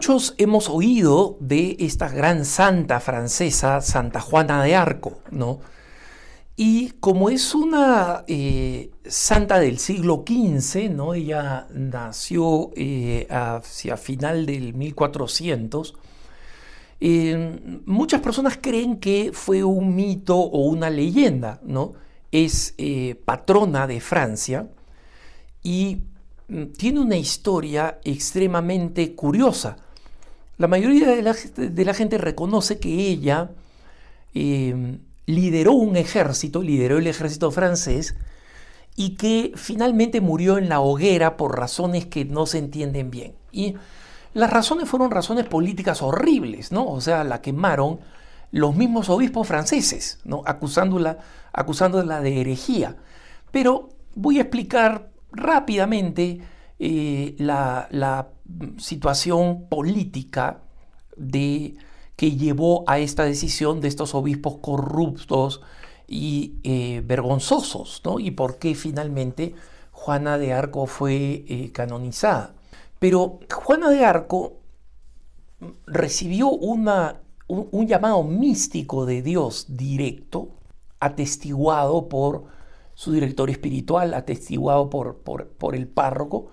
Muchos hemos oído de esta gran santa francesa, Santa Juana de Arco, ¿no? Y como es una eh, santa del siglo XV, ¿no? ella nació eh, hacia final del 1400, eh, muchas personas creen que fue un mito o una leyenda, ¿no? Es patrona de Francia y mm, tiene una historia extremadamente curiosa la mayoría de la, gente reconoce que ella eh, lideró un ejército, lideró el ejército francés, y que finalmente murió en la hoguera por razones que no se entienden bien. Y las razones fueron razones políticas horribles, ¿no? O sea, la quemaron los mismos obispos franceses, ¿no? acusándola, de herejía. Pero voy a explicar rápidamente eh, la, la, situación política de, que llevó a esta decisión de estos obispos corruptos y eh, vergonzosos, ¿no? Y por qué finalmente Juana de Arco fue eh, canonizada. Pero Juana de Arco recibió un, llamado místico de Dios directo, atestiguado por su director espiritual, atestiguado por, por, el párroco,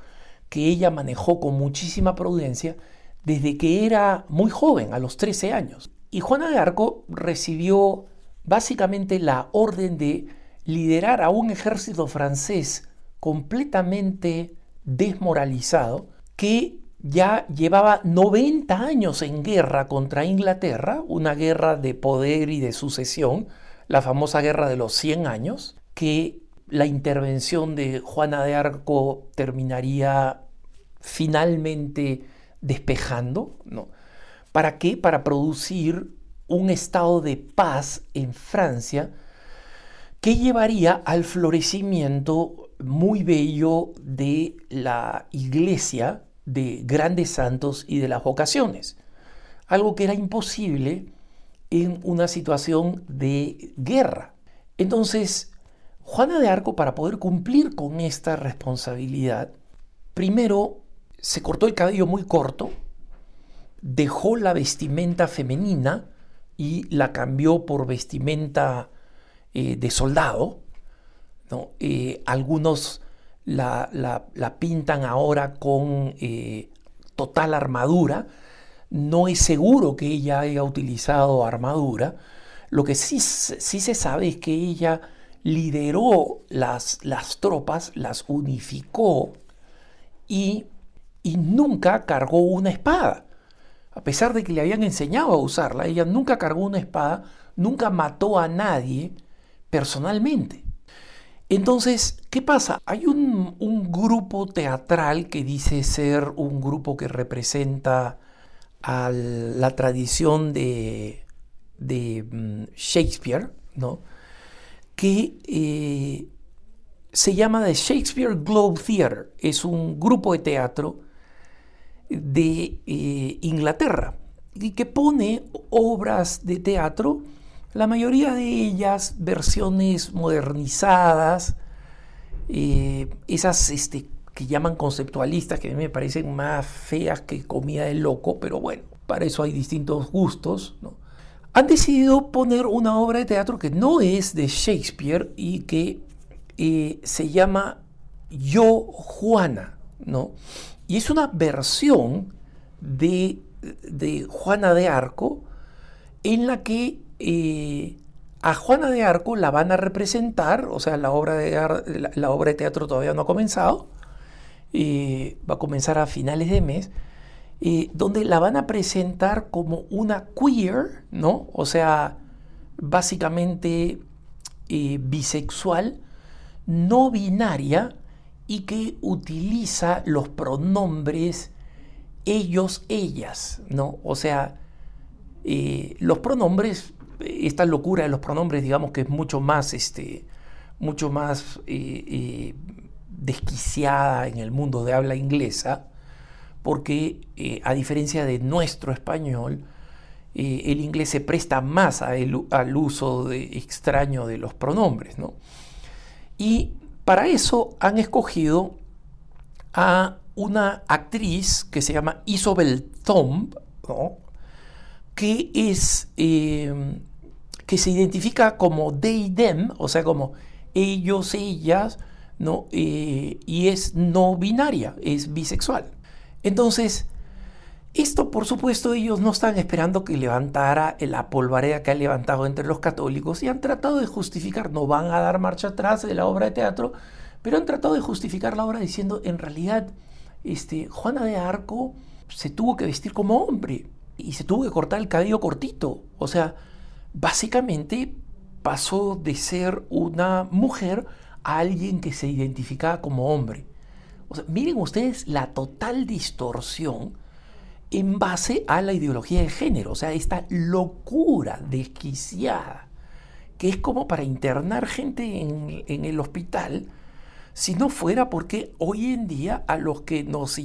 que ella manejó con muchísima prudencia desde que era muy joven, a los 13 años. Y Juana de Arco recibió básicamente la orden de liderar a un ejército francés completamente desmoralizado que ya llevaba 90 años en guerra contra Inglaterra, una guerra de poder y de sucesión, la famosa guerra de los 100 años, que la intervención de Juana de Arco terminaría finalmente despejando, ¿no? ¿Para qué? Para producir un estado de paz en Francia que llevaría al florecimiento muy bello de la iglesia de grandes santos y de las vocaciones, algo que era imposible en una situación de guerra. Entonces, Juana de Arco, para poder cumplir con esta responsabilidad, primero se cortó el cabello muy corto, dejó la vestimenta femenina y la cambió por vestimenta eh, de soldado. Eh, algunos la, pintan ahora con eh, total armadura. No es seguro que ella haya utilizado armadura. Lo que sí, sí se sabe es que ella lideró las, las tropas, las unificó y, y nunca cargó una espada. A pesar de que le habían enseñado a usarla, ella nunca cargó una espada, nunca mató a nadie personalmente. Entonces, ¿qué pasa? Hay un, un, grupo teatral que dice ser un grupo que representa a la tradición de, de mm, Shakespeare, ¿no? que eh, se llama The Shakespeare Globe Theatre. Es un grupo de teatro de eh, Inglaterra y que pone obras de teatro, la mayoría de ellas versiones modernizadas, eh, esas este, que llaman conceptualistas, que a mí me parecen más feas que comida de loco, pero bueno, para eso hay distintos gustos han decidido poner una obra de teatro que no es de Shakespeare y que eh, se llama Yo Juana, ¿no? Y es una versión de, Juana de Arco en la que eh, a Juana de Arco la van a representar, o sea, la obra de, la, obra de teatro todavía no ha comenzado, eh, va a comenzar a finales de mes, donde la van a presentar como una queer, ¿no? O sea, básicamente eh, bisexual, no binaria y que utiliza los pronombres ellos, ellas, ¿no? O sea, eh, los pronombres, esta locura de los pronombres, digamos que es mucho más, este, mucho más eh, desquiciada en el mundo de habla inglesa, porque eh, a diferencia de nuestro español, eh, el inglés se presta más al uso extraño de los pronombres. ¿no? Y para eso han escogido a una actriz que se llama Isobel Thomb, ¿no? que, es, em, que se identifica como they, them, o sea, como ellos, ellas, ¿no? Eh, y es no binaria, es bisexual. Entonces, esto por supuesto ellos no están esperando que levantara la polvareda que ha levantado entre los católicos y han tratado de justificar, no van a dar marcha atrás de la obra de teatro, pero han tratado de justificar la obra diciendo, en realidad, este, Juana de Arco se tuvo que vestir como hombre y se tuvo que cortar el cabello cortito. O sea, básicamente pasó de ser una mujer a alguien que se identificaba como hombre miren ustedes la total distorsión en base a la ideología de género, o sea, esta locura desquiciada, que es como para internar gente en, el hospital, si no fuera porque hoy en día a los que nos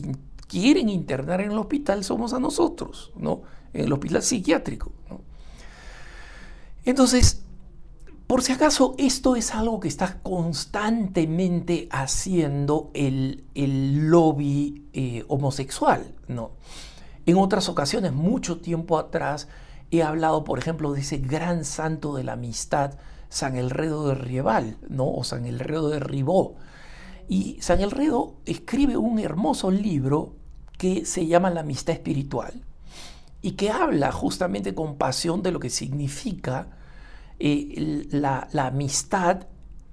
quieren internar en el hospital somos a nosotros, ¿no? En el hospital psiquiátrico, Entonces, por si acaso, esto es algo que está constantemente haciendo el, lobby eh, homosexual, ¿no? En otras ocasiones, mucho tiempo atrás, he hablado, por ejemplo, de ese gran santo de la amistad, San Elredo de Rieval, O San Elredo de Ribó. Y San Elredo escribe un hermoso libro que se llama La amistad espiritual y que habla justamente con pasión de lo que significa la, amistad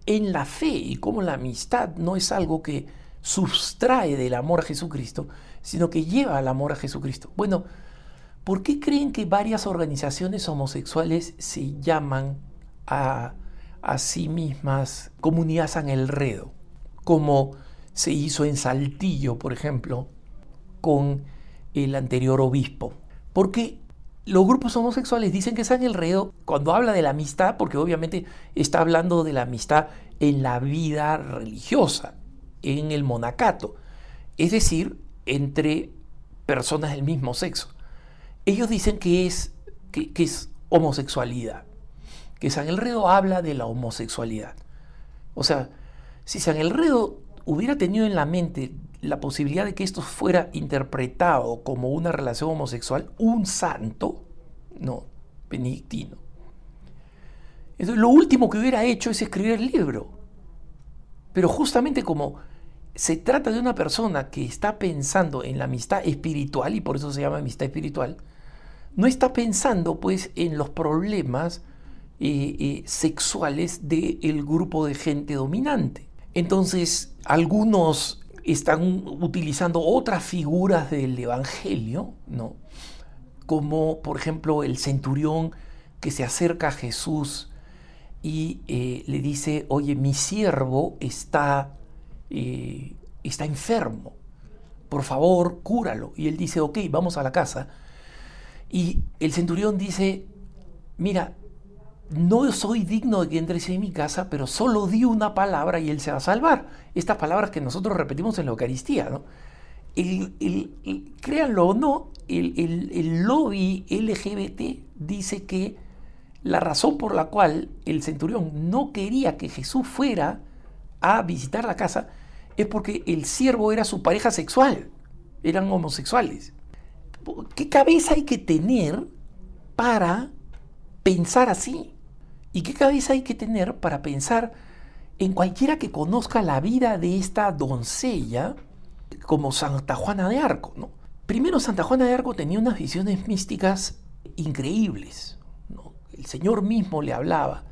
en la fe y cómo la amistad no es algo que sustrae del amor a Jesucristo, sino que lleva al amor a Jesucristo. Bueno, ¿por qué creen que varias organizaciones homosexuales se llaman a, sí mismas en el Elredo? Como se hizo en Saltillo, por ejemplo, con el anterior obispo. Porque los grupos homosexuales dicen que San Elredo, cuando habla de la amistad, porque obviamente está hablando de la amistad en la vida religiosa, en el monacato, es decir, entre personas del mismo sexo. Ellos dicen que es, que, es homosexualidad, que San Elredo habla de la homosexualidad. O sea, si San Elredo hubiera tenido en la mente la posibilidad de que esto fuera interpretado como una relación homosexual, un santo, no, benedictino. Entonces, lo último que hubiera hecho es escribir el libro. Pero justamente como se trata de una persona que está pensando en la amistad espiritual, y por eso se llama amistad espiritual, no está pensando pues en los problemas eh, eh, sexuales del grupo de gente dominante. Entonces, algunos están utilizando otras figuras del Evangelio, ¿no? como por ejemplo el centurión que se acerca a Jesús y eh, le dice, oye, mi siervo está, eh, está enfermo, por favor, cúralo. Y él dice, ok, vamos a la casa. Y el centurión dice, mira, no soy digno de que entres en mi casa, pero solo di una palabra y Él se va a salvar. Estas palabras que nosotros repetimos en la Eucaristía, ¿no? créanlo o no, el, lobby LGBT dice que la razón por la cual el centurión no quería que Jesús fuera a visitar la casa es porque el siervo era su pareja sexual, eran homosexuales. ¿Qué cabeza hay que tener para pensar así? ¿Y qué cabeza hay que tener para pensar en cualquiera que conozca la vida de esta doncella como Santa Juana de Arco? ¿no? Primero, Santa Juana de Arco tenía unas visiones místicas increíbles. El Señor mismo le hablaba,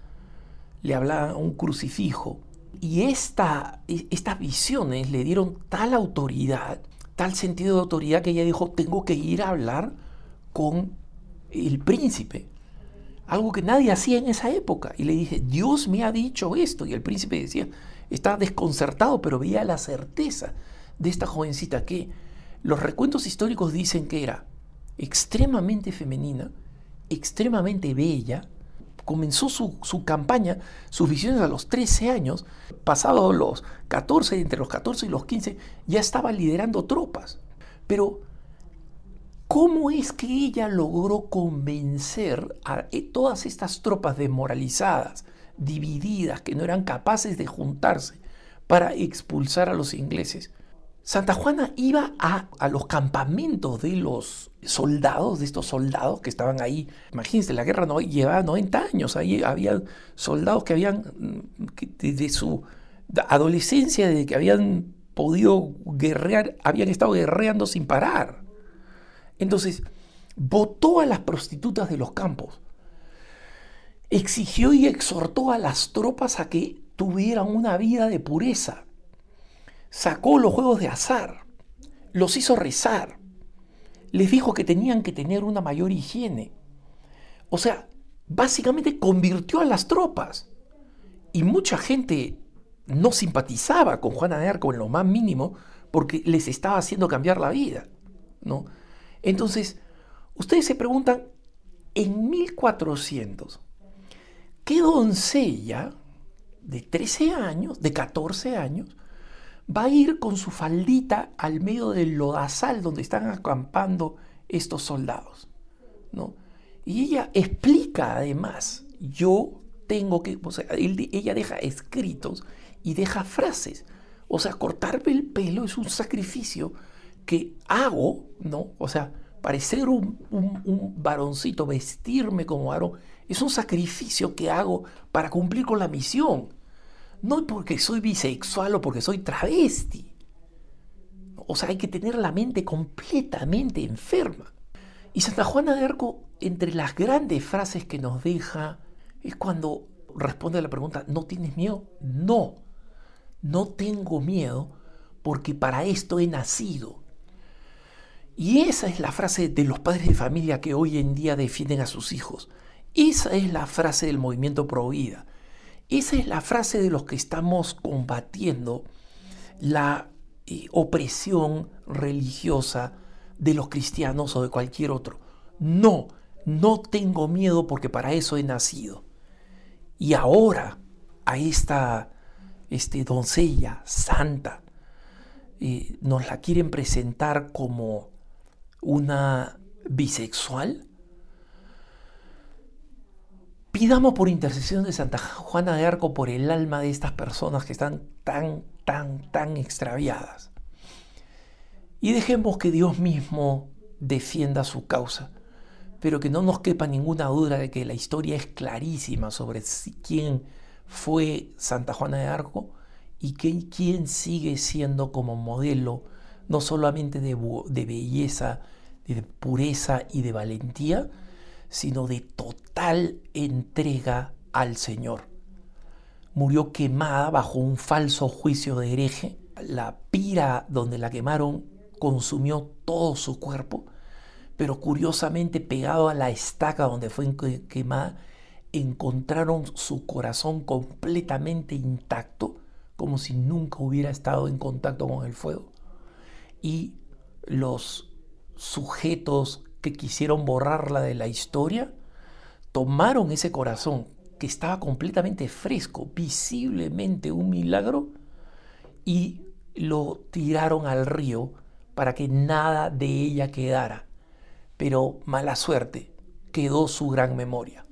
le hablaba un crucifijo. Y e, estas visiones le dieron tal autoridad, tal sentido de autoridad que ella dijo, tengo que ir a hablar con el príncipe, algo que nadie hacía en esa época. Y le dije, Dios me ha dicho esto. Y el príncipe decía, estaba desconcertado, pero veía la certeza de esta jovencita que los recuentos históricos dicen que era extremadamente femenina, extremadamente bella. Comenzó su, campaña, sus visiones a los 13 años, pasado los 14, entre los 14 y los 15, ya estaba liderando tropas. Pero ¿Cómo es que ella logró convencer a eh, todas estas tropas desmoralizadas, divididas, que no eran capaces de juntarse para expulsar a los ingleses? Santa Juana iba a, los campamentos de los soldados, de estos soldados que estaban ahí. Imagínense, la guerra no, llevaba 90 años. Ahí había soldados que habían, desde mm, su adolescencia, desde que habían podido guerrear, habían estado guerreando sin parar. Entonces, votó a las prostitutas de los campos, exigió y exhortó a las tropas a que tuvieran una vida de pureza, sacó los juegos de azar, los hizo rezar, les dijo que tenían que tener una mayor higiene. O sea, básicamente convirtió a las tropas. Y mucha gente no simpatizaba con Juana de Arco en lo más mínimo porque les estaba haciendo cambiar la vida, ¿no? Entonces, ustedes se preguntan, en 1400, ¿qué doncella de 13 años, de 14 años, va a ir con su faldita al medio del lodazal donde están acampando estos soldados? Y ella explica además, yo tengo que, o sea, ella deja escritos y deja frases. O sea, cortarme el pelo es un sacrificio que hago, ¿no? O sea, parecer un, varoncito, vestirme como varón, es un sacrificio que hago para cumplir con la misión. No porque soy bisexual o porque soy travesti. O sea, hay que tener la mente completamente enferma. Y Santa Juana de Arco, entre las grandes frases que nos deja, es cuando responde a la pregunta, ¿no tienes miedo? No, no tengo miedo porque para esto he nacido. Y esa es la frase de los padres de familia que hoy en día defienden a sus hijos. Esa es la frase del movimiento pro Esa es la frase de los que estamos combatiendo la eh, opresión religiosa de los cristianos o de cualquier otro. No, no tengo miedo porque para eso he nacido. Y ahora a esta este, doncella santa eh, nos la quieren presentar como una bisexual? Pidamos por intercesión de Santa Juana de Arco por el alma de estas personas que están tan, tan, tan extraviadas. Y dejemos que Dios mismo defienda su causa, pero que no nos quepa ninguna duda de que la historia es clarísima sobre quién fue Santa Juana de Arco y quién sigue siendo como modelo no solamente de, de belleza, de pureza y de valentía, sino de total entrega al Señor. Murió quemada bajo un falso juicio de hereje. La pira donde la quemaron consumió todo su cuerpo, pero curiosamente pegado a la estaca donde fue quemada, encontraron su corazón completamente intacto, como si nunca hubiera estado en contacto con el fuego y los sujetos que quisieron borrarla de la historia tomaron ese corazón que estaba completamente fresco, visiblemente un milagro, y lo tiraron al río para que nada de ella quedara. Pero mala suerte, quedó su gran memoria.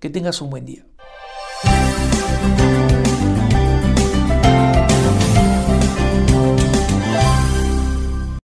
Que tengas un buen día.